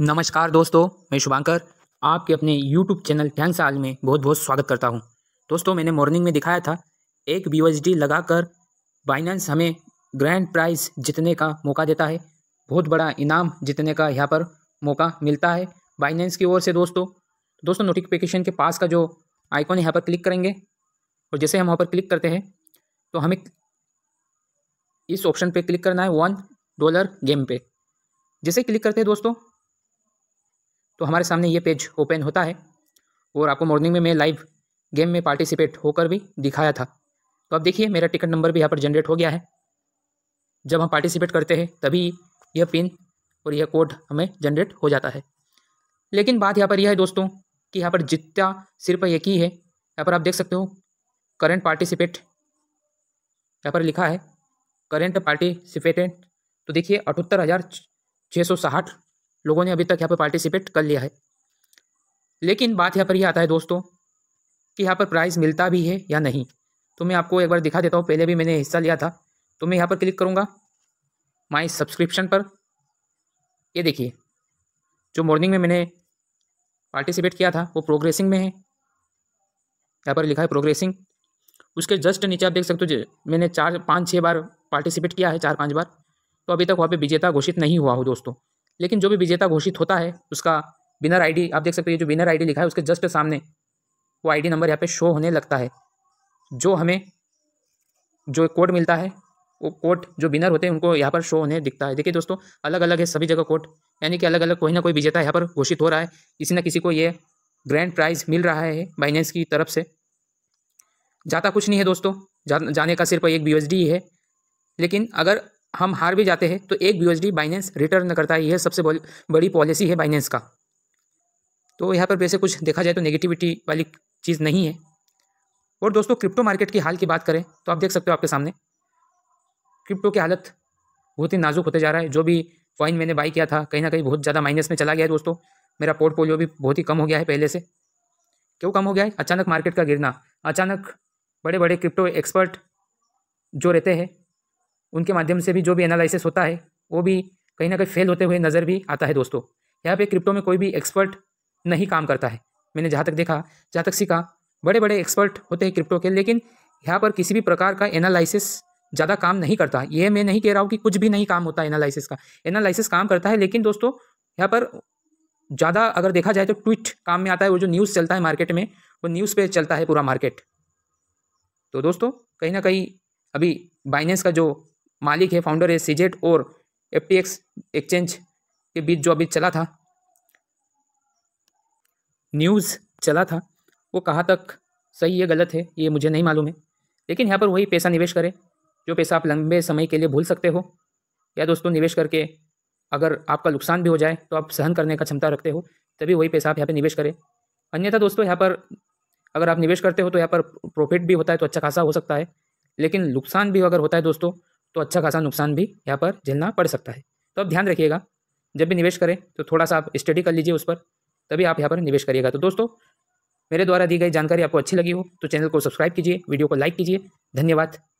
नमस्कार दोस्तों मैं शुभांकर आपके अपने यूट्यूब चैनल थैंक्स आल में बहुत बहुत स्वागत करता हूं दोस्तों मैंने मॉर्निंग में दिखाया था एक बी लगाकर बाइनेंस हमें ग्रैंड प्राइज जीतने का मौका देता है बहुत बड़ा इनाम जीतने का यहाँ पर मौका मिलता है बाइनेंस की ओर से दोस्तों दोस्तों नोटिफिकेशन के पास का जो आइकॉन यहाँ पर क्लिक करेंगे और जैसे हम वहाँ पर क्लिक करते हैं तो हमें इस ऑप्शन पे क्लिक करना है वन डॉलर गेम पे जैसे क्लिक करते हैं दोस्तों तो हमारे सामने ये पेज ओपन होता है और आपको मॉर्निंग में मैं लाइव गेम में पार्टिसिपेट होकर भी दिखाया था तो अब देखिए मेरा टिकट नंबर भी यहाँ पर जनरेट हो गया है जब हम पार्टिसिपेट करते हैं तभी यह पिन और यह कोड हमें जनरेट हो जाता है लेकिन बात यहाँ पर यह है दोस्तों कि यहाँ पर जितना सिर्फ एक ही है यहाँ पर आप देख सकते हो करंट पार्टिसिपेट यहाँ पर लिखा है करंट पार्टिसिपेटेंट तो देखिए अठहत्तर हज़ार छः सौ साठ लोगों ने अभी तक यहाँ पर पार्टिसिपेट कर लिया है लेकिन बात यहाँ पर यह आता है दोस्तों कि यहाँ पर प्राइज़ मिलता भी है या नहीं तो मैं आपको एक बार दिखा देता हूँ पहले भी मैंने हिस्सा लिया था तो मैं यहाँ पर क्लिक करूँगा माई सब्सक्रिप्शन पर ये देखिए जो मॉर्निंग में मैंने पार्टिसिपेट किया था वो प्रोग्रेसिंग में है यहाँ पर लिखा है प्रोग्रेसिंग उसके जस्ट नीचे आप देख सकते हो मैंने चार पाँच छः बार पार्टिसिपेट किया है चार पाँच बार तो अभी तक वहाँ पे विजेता घोषित नहीं हुआ हो दोस्तों लेकिन जो भी विजेता घोषित होता है उसका विनर आईडी आप देख सकते हैं जो विनर आईडी लिखा है उसके जस्ट सामने वो आईडी नंबर यहाँ पे शो होने लगता है जो हमें जो कोड मिलता है वो कोड जो विनर होते हैं उनको यहाँ पर शो होने दिखता है देखिए दोस्तों अलग अलग है सभी जगह कोड यानी कि अलग अलग कोई ना कोई विजेता यहाँ पर घोषित हो रहा है किसी ना किसी को ये ग्रैंड प्राइज मिल रहा है बाइनेंस की तरफ से जाता कुछ नहीं है दोस्तों जा, जाने का सिर्फ एक बी ही है लेकिन अगर हम हार भी जाते हैं तो एक बी बाइनेंस रिटर्न करता है यह सबसे बड़ी पॉलिसी है बाइनेंस का तो यहाँ पर वैसे कुछ देखा जाए तो नेगेटिविटी वाली चीज़ नहीं है और दोस्तों क्रिप्टो मार्केट की हाल की बात करें तो आप देख सकते हो आपके सामने क्रिप्टो की हालत बहुत ही नाजुक होते जा रहा है जो भी कॉइन मैंने बाई किया था कहीं ना कहीं बहुत ज़्यादा माइनस में चला गया है दोस्तों मेरा पोर्टफोलियो भी बहुत ही कम हो गया है पहले से क्यों कम हो गया है अचानक मार्केट का गिरना अचानक बड़े बड़े क्रिप्टो एक्सपर्ट जो रहते हैं उनके माध्यम से भी जो भी एनालिसिस होता है वो भी कहीं ना कहीं फेल होते हुए नज़र भी आता है दोस्तों यहाँ पे क्रिप्टो में कोई भी एक्सपर्ट नहीं काम करता है मैंने जहाँ तक देखा जहाँ तक सीखा बड़े बड़े एक्सपर्ट होते हैं क्रिप्टो के लेकिन यहाँ पर किसी भी प्रकार का एनालिसिस ज़्यादा काम नहीं करता ये मैं नहीं कह रहा हूँ कि कुछ भी नहीं काम होता एनालिसिस का एनालिसिस काम करता है लेकिन दोस्तों यहाँ पर ज़्यादा अगर देखा जाए तो ट्विट काम में आता है वो जो न्यूज़ चलता है मार्केट में वो न्यूज़ पे चलता है पूरा मार्केट तो दोस्तों कहीं ना कहीं अभी बाइनेंस का जो मालिक है फाउंडर है सीजेट और एफ एक्सचेंज के बीच जो अभी चला था न्यूज़ चला था वो कहाँ तक सही है गलत है ये मुझे नहीं मालूम है लेकिन यहाँ पर वही पैसा निवेश करें जो पैसा आप लंबे समय के लिए भूल सकते हो या दोस्तों निवेश करके अगर आपका नुकसान भी हो जाए तो आप सहन करने का क्षमता रखते हो तभी वही पैसा आप यहाँ पर निवेश करें अन्यथा दोस्तों यहाँ पर अगर आप निवेश करते हो तो यहाँ पर प्रॉफिट भी होता है तो अच्छा खासा हो सकता है लेकिन नुकसान भी अगर होता है दोस्तों तो अच्छा खासा नुकसान भी यहाँ पर झेलना पड़ सकता है तो अब ध्यान रखिएगा जब भी निवेश करें तो थोड़ा सा आप स्टडी कर लीजिए उस पर तभी आप यहाँ पर निवेश करिएगा तो दोस्तों मेरे द्वारा दी गई जानकारी आपको अच्छी लगी हो तो चैनल को सब्सक्राइब कीजिए वीडियो को लाइक कीजिए धन्यवाद